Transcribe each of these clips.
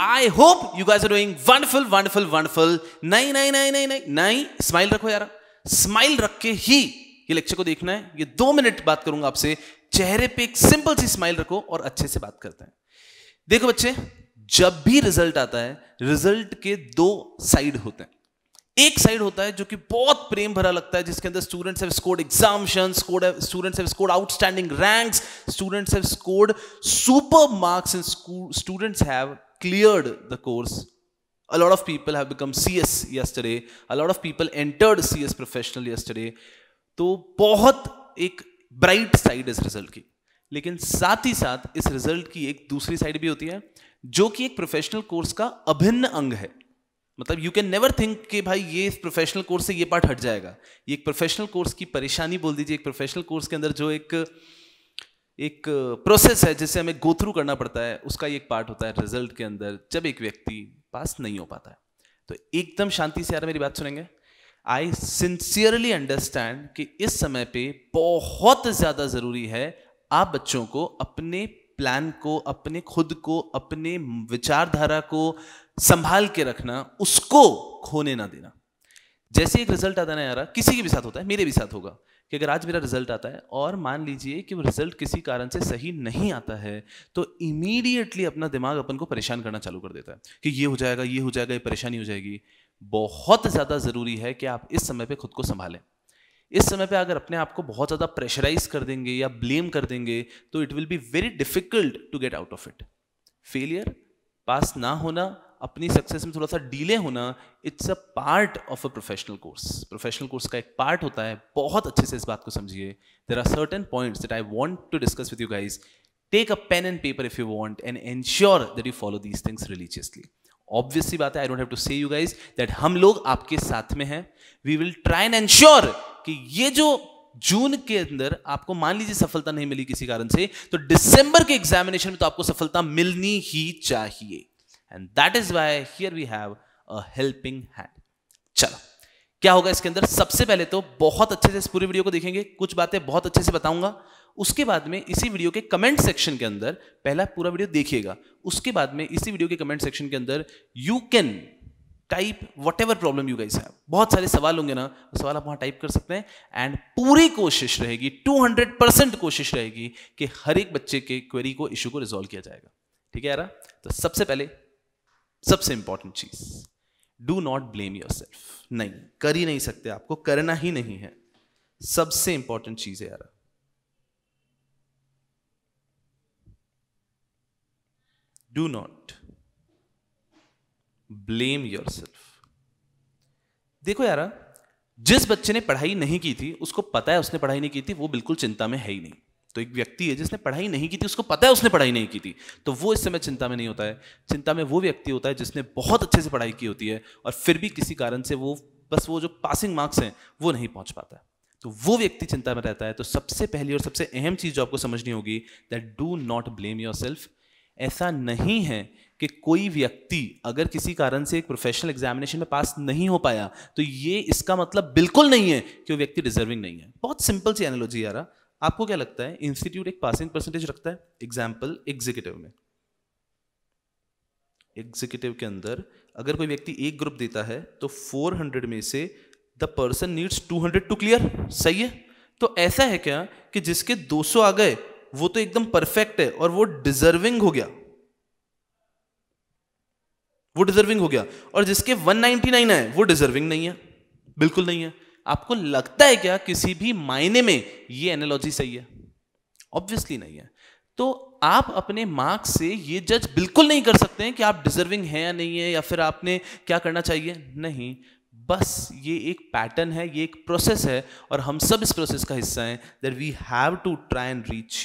I hope you guys are doing wonderful wonderful wonderful नहीं नहीं नहीं नहीं नहीं नहीं स्माइल रखो यार स्माइल रख के ही ये लेक्चर को देखना है ये दो मिनट बात करूंगा आपसे चेहरे पे एक सिंपल सी स्माइल रखो और अच्छे से बात करते हैं देखो बच्चे जब भी रिजल्ट आता है रिजल्ट के दो साइड होते हैं एक साइड होता है जो कि बहुत प्रेम भरा लगता है जिसके अंदर students have scored examination scored students have scored outstanding ranks students have scored super marks in school students have cleared the course. A lot of people have become CS yesterday. A lot of people entered CS professional yesterday. तो बहुत एक bright side इस result की लेकिन साथ ही साथ इस result की एक दूसरी साइड भी होती है जो कि एक प्रोफेशनल कोर्स का अभिन्न अंग है मतलब यू कैन नेवर थिंक कि भाई ये इस प्रोफेशनल कोर्स से ये पार्ट हट जाएगा ये एक प्रोफेशनल कोर्स की परेशानी बोल दीजिए एक प्रोफेशनल कोर्स के अंदर जो एक एक प्रोसेस है जिसे हमें गो थ्रू करना पड़ता है उसका एक पार्ट होता है रिजल्ट के अंदर जब एक व्यक्ति पास नहीं हो पाता है तो एकदम शांति से यार मेरी बात सुनेंगे आई सिंसियरली अंडरस्टैंड कि इस समय पे बहुत ज़्यादा ज़रूरी है आप बच्चों को अपने प्लान को अपने खुद को अपने विचारधारा को संभाल के रखना उसको खोने ना देना जैसे एक रिजल्ट आता है आ रहा किसी के भी साथ होता है मेरे भी साथ होगा कि अगर आज मेरा रिजल्ट आता है और मान लीजिए कि वो रिजल्ट किसी कारण से सही नहीं आता है तो इमीडिएटली अपना दिमाग अपन को परेशान करना चालू कर देता है कि ये हो जाएगा ये हो जाएगा ये परेशानी हो जाएगी बहुत ज़्यादा ज़रूरी है कि आप इस समय पर खुद को संभालें इस समय पे अगर अपने आप को बहुत ज़्यादा प्रेशराइज कर देंगे या ब्लेम कर देंगे तो it will be very difficult to get out of it failure pass ना होना अपनी सक्सेस में थोड़ा सा डीले होना it's a part of a professional course professional course का एक पार्ट होता है बहुत अच्छे से इस बात को समझिए there are certain points that I want to discuss with you guys take a pen and paper if you want and ensure that you follow these things religiously obviously बात है I don't have to say you guys that हम लोग आपके साथ में हैं we will try and ensure कि ये जो जून के अंदर आपको मान लीजिए सफलता नहीं मिली किसी कारण से तो दिसंबर के एग्जामिनेशन में तो आपको सफलता मिलनी ही चाहिए and that is why here we have a helping hand चलो क्या होगा इसके अंदर सबसे पहले तो बहुत अच्छे से इस पूरी वीडियो को देखेंगे कुछ बातें बहुत अच्छे से बताऊंगा उसके बाद में इसी वीडियो के कमेंट सेक्शन के अंदर पहला पूरा वीडियो देखिएगा उसके बाद में इसी वीडियो के कमेंट सेक्शन के अंदर you can type whatever problem you guys have बहुत सारे सवाल होंगे ना सवाल आप वहाँ टाइप कर सकते हैं एंड पूरी कोशिश रहेगी 200 परसेंट कोशिश रहेगी कि हर एक बच्चे के क्वेरी को इश्यू को रिजॉल्व किया जाएगा ठीक है यार तो सबसे पहले सबसे इंपॉर्टेंट चीज do not blame yourself नहीं कर ही नहीं सकते आपको करना ही नहीं है सबसे इंपॉर्टेंट चीज है यार do not blame yourself देखो यार जिस बच्चे ने पढ़ाई नहीं की थी उसको पता है उसने पढ़ाई नहीं की थी वो बिल्कुल चिंता में है ही नहीं तो एक व्यक्ति है जिसने पढ़ाई नहीं की थी उसको पता है उसने पढ़ाई नहीं की थी तो वो इस समय चिंता में नहीं होता है चिंता में वो व्यक्ति होता है जिसने बहुत अच्छे से पढ़ाई की होती है और फिर भी किसी कारण से वो बस वो जो पासिंग मार्क्स हैं वो नहीं पहुंच पाता तो वो व्यक्ति चिंता में रहता है तो सबसे पहली और सबसे अहम चीज़ जो आपको समझनी होगी that do not blame yourself ऐसा नहीं है कि कोई व्यक्ति अगर किसी कारण से एक प्रोफेशनल एग्जामिनेशन में पास नहीं हो पाया तो ये इसका मतलब बिल्कुल नहीं है कि वो व्यक्ति डिजर्विंग नहीं है बहुत सिंपल सी आ रहा आपको क्या लगता है इंस्टीट्यूट एक पासिंग परसेंटेज रखता है एग्जाम्पल एग्जीक्यूटिव में एग्जीक्यूटिव के अंदर अगर कोई व्यक्ति एक ग्रुप देता है तो 400 में से the person needs 200 to clear सही है तो ऐसा है क्या कि जिसके 200 आ गए वो तो एकदम परफेक्ट है और वो डिजर्विंग हो गया वो डिजर्विंग हो गया और जिसके 199 आए वो डिजर्विंग नहीं है बिल्कुल नहीं है आपको लगता है क्या किसी भी मायने में ये एनालॉजी सही है ऑब्वियसली नहीं है तो आप अपने मार्क्स से ये जज बिल्कुल नहीं कर सकते हैं कि आप डिजर्विंग हैं या नहीं है या फिर आपने क्या करना चाहिए नहीं बस ये एक पैटर्न है ये एक प्रोसेस है और हम सब इस प्रोसेस का हिस्सा हैं there we have to try and reach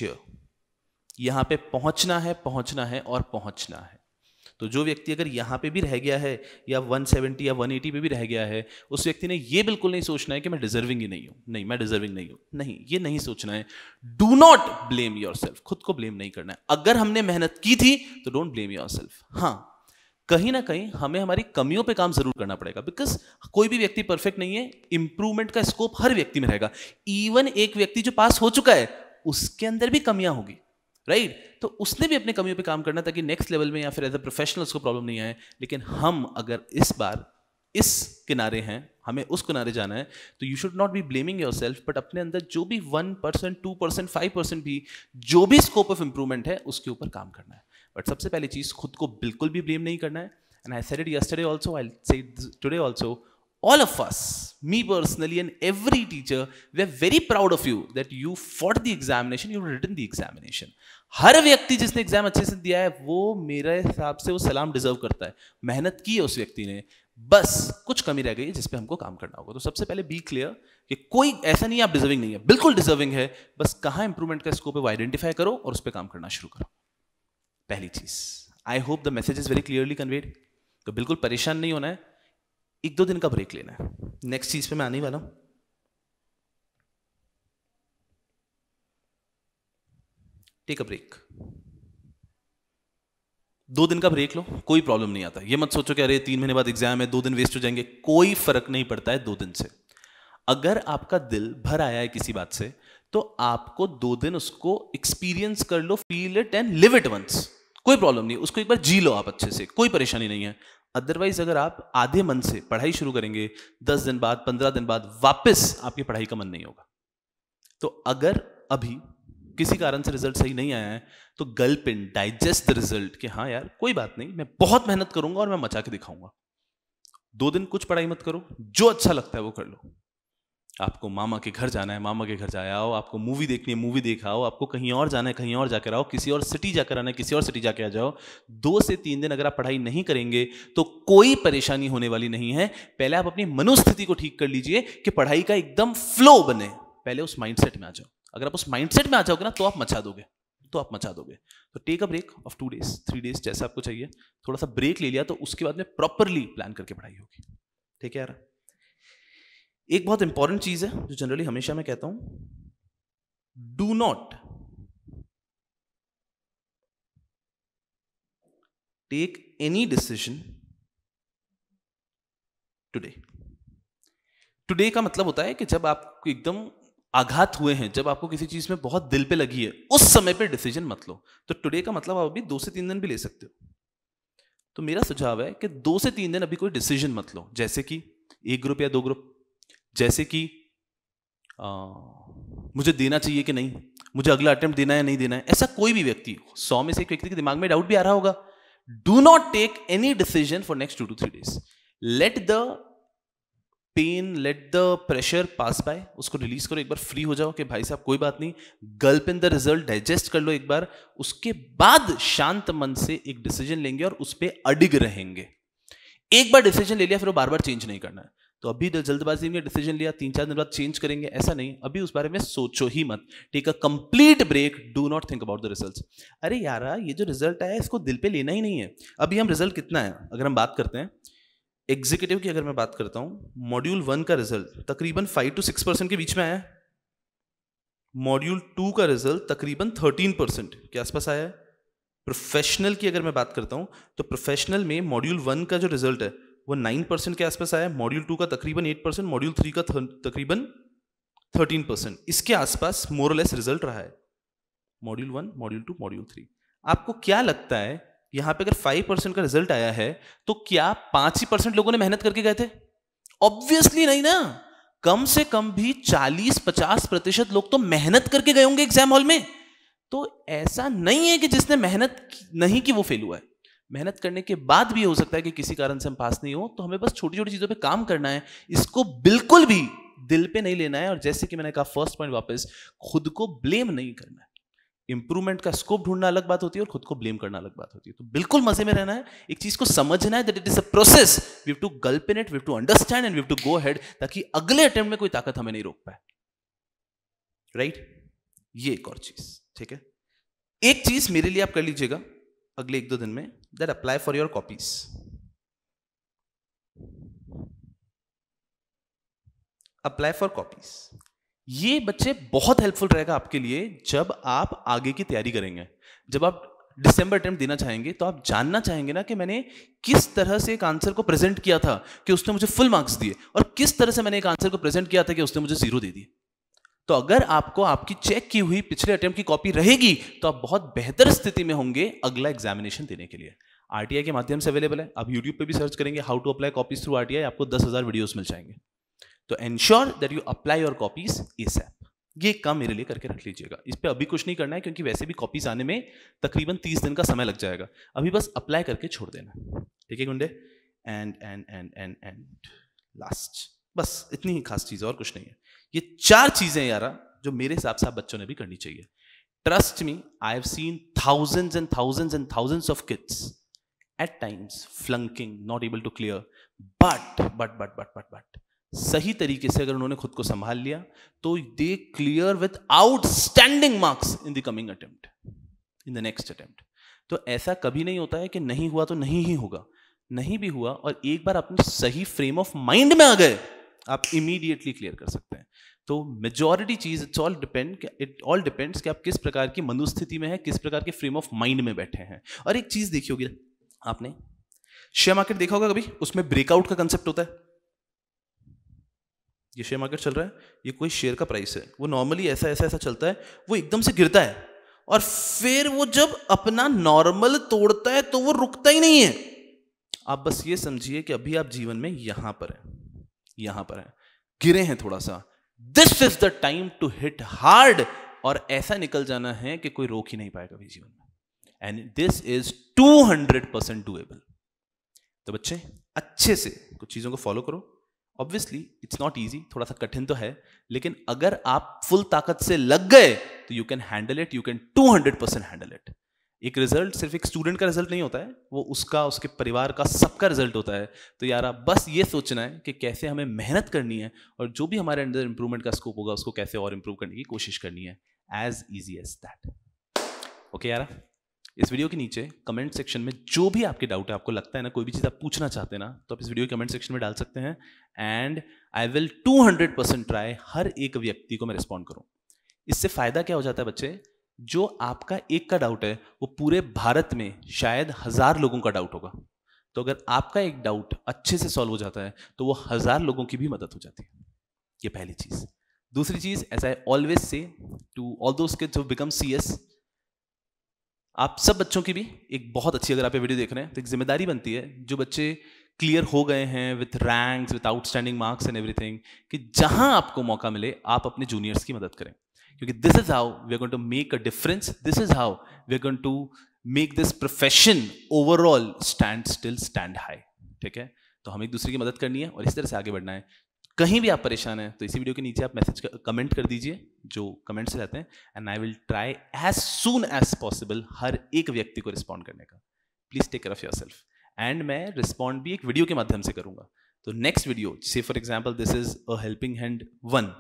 यहाँ पे पहुंचना है पहुंचना है और पहुंचना है तो जो व्यक्ति अगर यहाँ पे भी रह गया है या 170 या 180 पे भी रह गया है उस व्यक्ति ने ये बिल्कुल नहीं सोचना है कि मैं डिजर्विंग ही नहीं हूँ नहीं मैं डिजर्विंग नहीं हूँ नहीं ये नहीं सोचना है डू नॉट ब्लेम योर खुद को ब्लेम नहीं करना है अगर हमने मेहनत की थी तो डोंट ब्लेम योर सेल्फ हाँ कहीं ना कहीं हमें हमारी कमियों पे काम जरूर करना पड़ेगा बिकॉज कोई भी व्यक्ति परफेक्ट नहीं है इंप्रूवमेंट का स्कोप हर व्यक्ति में रहेगा इवन एक व्यक्ति जो पास हो चुका है उसके अंदर भी कमियां होगी राइट right? तो उसने भी अपने कमियों पे काम करना ताकि नेक्स्ट लेवल में या फिर एज अ प्रोफेशनल उसको प्रॉब्लम नहीं आए लेकिन हम अगर इस बार इस किनारे हैं हमें उस किनारे जाना है तो you should not be blaming yourself but अपने अंदर जो भी one percent two percent five percent भी जो भी स्कोप ऑफ इंप्रूवमेंट है उसके ऊपर काम करना है बट सबसे पहली चीज़ खुद को बिल्कुल भी ब्लेम नहीं करना है and I said it yesterday also I say today also all of us, me personally and every teacher, we are very proud of you that you fought the examination, you written the examination. हर व्यक्ति जिसने exam अच्छे से दिया है वो मेरे हिसाब से वो सलाम डिजर्व करता है मेहनत की है उस व्यक्ति ने बस कुछ कमी रह गई है जिसपे हमको काम करना होगा तो सबसे पहले बी क्लियर कि कोई ऐसा नहीं आप डिजर्विंग नहीं है बिल्कुल डिजर्विंग है बस कहाँ इंप्रूवमेंट का स्कोप है वो आइडेंटिफाई करो और उस पर काम करना शुरू करो पहली चीज I hope the message is very clearly conveyed तो बिल्कुल परेशान नहीं होना है एक दो दिन का ब्रेक लेना है नेक्स्ट चीज पे मैं आने वाला हूं टेक अ ब्रेक दो दिन का ब्रेक लो कोई प्रॉब्लम नहीं आता ये मत सोचो कि अरे तीन महीने बाद एग्जाम है दो दिन वेस्ट हो जाएंगे कोई फर्क नहीं पड़ता है दो दिन से अगर आपका दिल भर आया है किसी बात से तो आपको दो दिन उसको एक्सपीरियंस कर लो feel it and live it once कोई प्रॉब्लम नहीं उसको एक बार जी लो आप अच्छे से कोई परेशानी नहीं है अदरवाइज अगर आप आधे मन से पढ़ाई शुरू करेंगे दस दिन बाद पंद्रह दिन बाद वापस आपकी पढ़ाई का मन नहीं होगा तो अगर अभी किसी कारण से रिजल्ट सही नहीं आया है तो gulp in digest the result कि हाँ यार कोई बात नहीं मैं बहुत मेहनत करूंगा और मैं मचा के दिखाऊंगा दो दिन कुछ पढ़ाई मत करो जो अच्छा लगता है वो कर लो आपको मामा के घर जाना है मामा के घर जाया आओ आपको मूवी देखनी है मूवी देखा आपको कहीं और जाना है कहीं और जाकर आओ किसी और सिटी जाकर आना है किसी और सिटी जाकर आ जाओ दो से तीन दिन अगर आप पढ़ाई नहीं करेंगे तो कोई परेशानी होने वाली नहीं है पहले आप अपनी मनोस्थिति को ठीक कर लीजिए कि पढ़ाई का एकदम फ्लो बने पहले उस माइंडसेट में आ जाओ अगर आप उस माइंडसेट में आ जाओगे ना तो आप मचा दोगे तो आप मचा दोगे तो take a break of two days three days जैसा आपको चाहिए थोड़ा सा ब्रेक ले लिया तो उसके बाद में प्रॉपरली प्लान करके पढ़ाई होगी ठीक है यार एक बहुत इंपॉर्टेंट चीज है जो जनरली हमेशा मैं कहता हूं do not take any decision today today का मतलब होता है कि जब आपको एकदम आघात हुए हैं जब आपको किसी चीज में बहुत दिल पे लगी है उस समय पे डिसीजन मत लो तो टुडे का मतलब आप अभी दो से तीन दिन भी ले सकते हो तो मेरा सुझाव है कि दो से तीन दिन अभी कोई डिसीजन मत लो जैसे कि एक ग्रुप या दो ग्रुप जैसे कि मुझे देना चाहिए कि नहीं मुझे अगला अटेम्प्ट देना है नहीं देना है ऐसा कोई भी व्यक्ति सौ में से एक व्यक्ति के दिमाग में डाउट भी आ रहा होगा do not take any decision for next two two three days let the pain let the pressure pass by उसको रिलीज करो एक बार फ्री हो जाओ कि भाई साहब कोई बात नहीं gulp in the result digest कर लो एक बार उसके बाद शांत मन से एक डिसीजन लेंगे और उस पर अडिग रहेंगे एक बार डिसीजन ले लिया फिर वो बार बार चेंज नहीं करना है तो अभी जल्दबाजी में डिसीजन लिया तीन चार दिन बाद चेंज करेंगे ऐसा नहीं अभी उस बारे में सोचो ही मत take a complete break do not think about the result अरे यार ये जो रिजल्ट आया इसको दिल पे लेना ही नहीं है अभी हम रिजल्ट कितना है अगर हम बात करते हैं एग्जीक्यूटिव की अगर मैं बात करता हूँ मॉड्यूल वन का रिजल्ट तकरीबन फाइव टू सिक्स परसेंट के बीच में आया मॉड्यूल टू का रिजल्ट तकरीबन थर्टीन परसेंट के आसपास आया है प्रोफेशनल की अगर मैं बात करता हूँ तो प्रोफेशनल में मॉड्यूल वन का जो रिजल्ट है वो नाइन परसेंट के आसपास आया मॉड्यूल टू का तकरीबन एट परसेंट मॉड्यूल थ्री का तकरीबन थर्टीन परसेंट इसके आसपास मोरलेस रिजल्ट रहा है module one module two module three आपको क्या लगता है यहाँ पे अगर फाइव परसेंट का रिजल्ट आया है तो क्या पांच ही परसेंट लोगों ने मेहनत करके गए थे ऑब्वियसली नहीं ना कम से कम भी चालीस पचास प्रतिशत लोग तो मेहनत करके गए होंगे एग्जाम हॉल में तो ऐसा नहीं है कि जिसने मेहनत नहीं की वो फेल हुआ है मेहनत करने के बाद भी हो सकता है कि किसी कारण से हम पास नहीं हो तो हमें बस छोटी छोटी चीज़ों पे काम करना है इसको बिल्कुल भी दिल पे नहीं लेना है और जैसे कि मैंने कहा फर्स्ट पॉइंट वापस खुद को ब्लेम नहीं करना है इंप्रूवमेंट का स्कोप ढूंढना अलग बात होती है और खुद को ब्लेम करना अलग बात होती है तो बिल्कुल मजे में रहना है एक चीज को समझना है that it is a process we to gulp in it we to understand and we to go head ताकि अगले अटेम्प्ट में कोई ताकत हमें नहीं रोक पाए राइट right? ये एक और चीज ठीक है एक चीज मेरे लिए आप कर लीजिएगा अगले एक दो दिन में that apply for your copies apply for copies ये बच्चे बहुत हेल्पफुल रहेगा आपके लिए जब आप आगे की तैयारी करेंगे जब आप डिसम्बर अटेम्प्ट देना चाहेंगे तो आप जानना चाहेंगे ना कि मैंने किस तरह से एक आंसर को प्रेजेंट किया था कि उसने मुझे फुल मार्क्स दिए और किस तरह से मैंने एक आंसर को प्रेजेंट किया था कि उसने मुझे जीरो दे दिए तो अगर आपको आपकी चेक की हुई पिछले अटेम्प्ट की कॉपी रहेगी तो आप बहुत बेहतर स्थिति में होंगे अगला एग्जामिनेशन देने के लिए आरटीआई के माध्यम से अवेलेबल है आप यूट्यूब पे भी सर्च करेंगे how to apply copies through RTI आपको दस हजार वीडियोज मिल जाएंगे तो ensure that you apply your copies इस ऐप ये काम मेरे लिए करके रख लीजिएगा इस पर अभी कुछ नहीं करना है क्योंकि वैसे भी कॉपीज आने में तकरीबन तीस दिन का समय लग जाएगा अभी बस अप्लाई करके छोड़ देना ठीक है गुंडे and and and and and last बस इतनी ही खास चीज़ और कुछ नहीं है ये चार चीज़ें यार जो मेरे हिसाब से आप बच्चों ने भी करनी चाहिए trust me I have seen thousands and thousands and thousands of kids at times flunking not able to clear but but but but but but सही तरीके से अगर उन्होंने खुद को संभाल लिया तो they clear with outstanding marks in the coming attempt in the next attempt तो ऐसा कभी नहीं होता है कि नहीं हुआ तो नहीं ही होगा नहीं भी हुआ और एक बार अपने सही फ्रेम ऑफ माइंड में आ गए आप इमीडिएटली क्लियर कर सकते हैं तो मेजॉरिटी चीज it's all depend it all depends कि आप किस प्रकार की मनुस्थिति में है किस प्रकार के फ्रेम ऑफ माइंड में बैठे हैं और एक चीज देखी होगी आपने शेयर मार्केट देखा होगा कभी उसमें ब्रेकआउट का कंसेप्ट होता है ये शेयर मार्केट चल रहा है ये कोई शेयर का प्राइस है वो नॉर्मली ऐसा ऐसा ऐसा चलता है वो एकदम से गिरता है और फिर वो जब अपना नॉर्मल तोड़ता है तो वो रुकता ही नहीं है आप बस ये समझिए कि अभी आप जीवन में यहां पर हैं यहां पर है गिरे हैं थोड़ा सा this is the time to hit hard और ऐसा निकल जाना है कि कोई रोक ही नहीं पाएगा भी जीवन में and this is two hundred percent doable तो बच्चे अच्छे से कुछ चीज़ों को फॉलो करो ऑब्वियसली इट्स नॉट ईजी थोड़ा सा कठिन तो है लेकिन अगर आप फुल ताकत से लग गए तो you can handle it you can two hundred percent handle it एक रिजल्ट सिर्फ एक स्टूडेंट का रिजल्ट नहीं होता है वो उसका उसके परिवार का सबका रिजल्ट होता है तो यार आप बस ये सोचना है कि कैसे हमें मेहनत करनी है और जो भी हमारे अंदर इंप्रूवमेंट का स्कोप होगा उसको कैसे और इम्प्रूव करने की कोशिश करनी है as easy as that okay यार इस वीडियो के नीचे कमेंट सेक्शन में जो भी आपके डाउट है आपको लगता है ना कोई भी चीज़ आप पूछना चाहते हैं ना तो आप इस वीडियो के कमेंट सेक्शन में डाल सकते हैं and I will two hundred percent try हर एक व्यक्ति को मैं रिस्पॉन्ड करूँ इससे फ़ायदा क्या हो जाता है बच्चे जो आपका एक का डाउट है वो पूरे भारत में शायद हजार लोगों का डाउट होगा तो अगर आपका एक डाउट अच्छे से सॉल्व हो जाता है तो वो हजार लोगों की भी मदद हो जाती है ये पहली चीज़ दूसरी चीज़ as I always say to all दो बिकम सी एस आप सब बच्चों की भी एक बहुत अच्छी अगर आप ये वीडियो देख रहे हैं तो एक जिम्मेदारी बनती है जो बच्चे क्लियर हो गए हैं with ranks with outstanding marks and everything कि जहां आपको मौका मिले आप अपने जूनियर्स की मदद करें क्योंकि this is how we are going to make a difference this is how we are going to make this profession overall stand still stand high ठीक है तो हमें एक दूसरे की मदद करनी है और इस तरह से आगे बढ़ना है कहीं भी आप परेशान हैं तो इसी वीडियो के नीचे आप मैसेज कमेंट कर दीजिए जो कमेंट्स रहते हैं and I will try as soon as possible हर एक व्यक्ति को रिस्पॉन्ड करने का please take care of yourself and मैं रिस्पॉन्ड भी एक वीडियो के माध्यम से करूंगा तो नेक्स्ट वीडियो से for example this is a helping hand one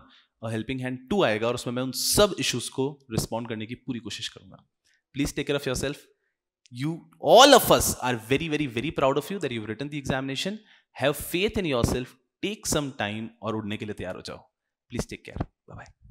helping hand two आएगा और उसमें मैं उन सब इश्यूज को रिस्पॉन्ड करने की पूरी कोशिश करूंगा please take care of yourself you all of us are very very very proud of you that you return the examination have faith in yourself take some time और उड़ने के लिए तैयार हो जाओ please take care bye bye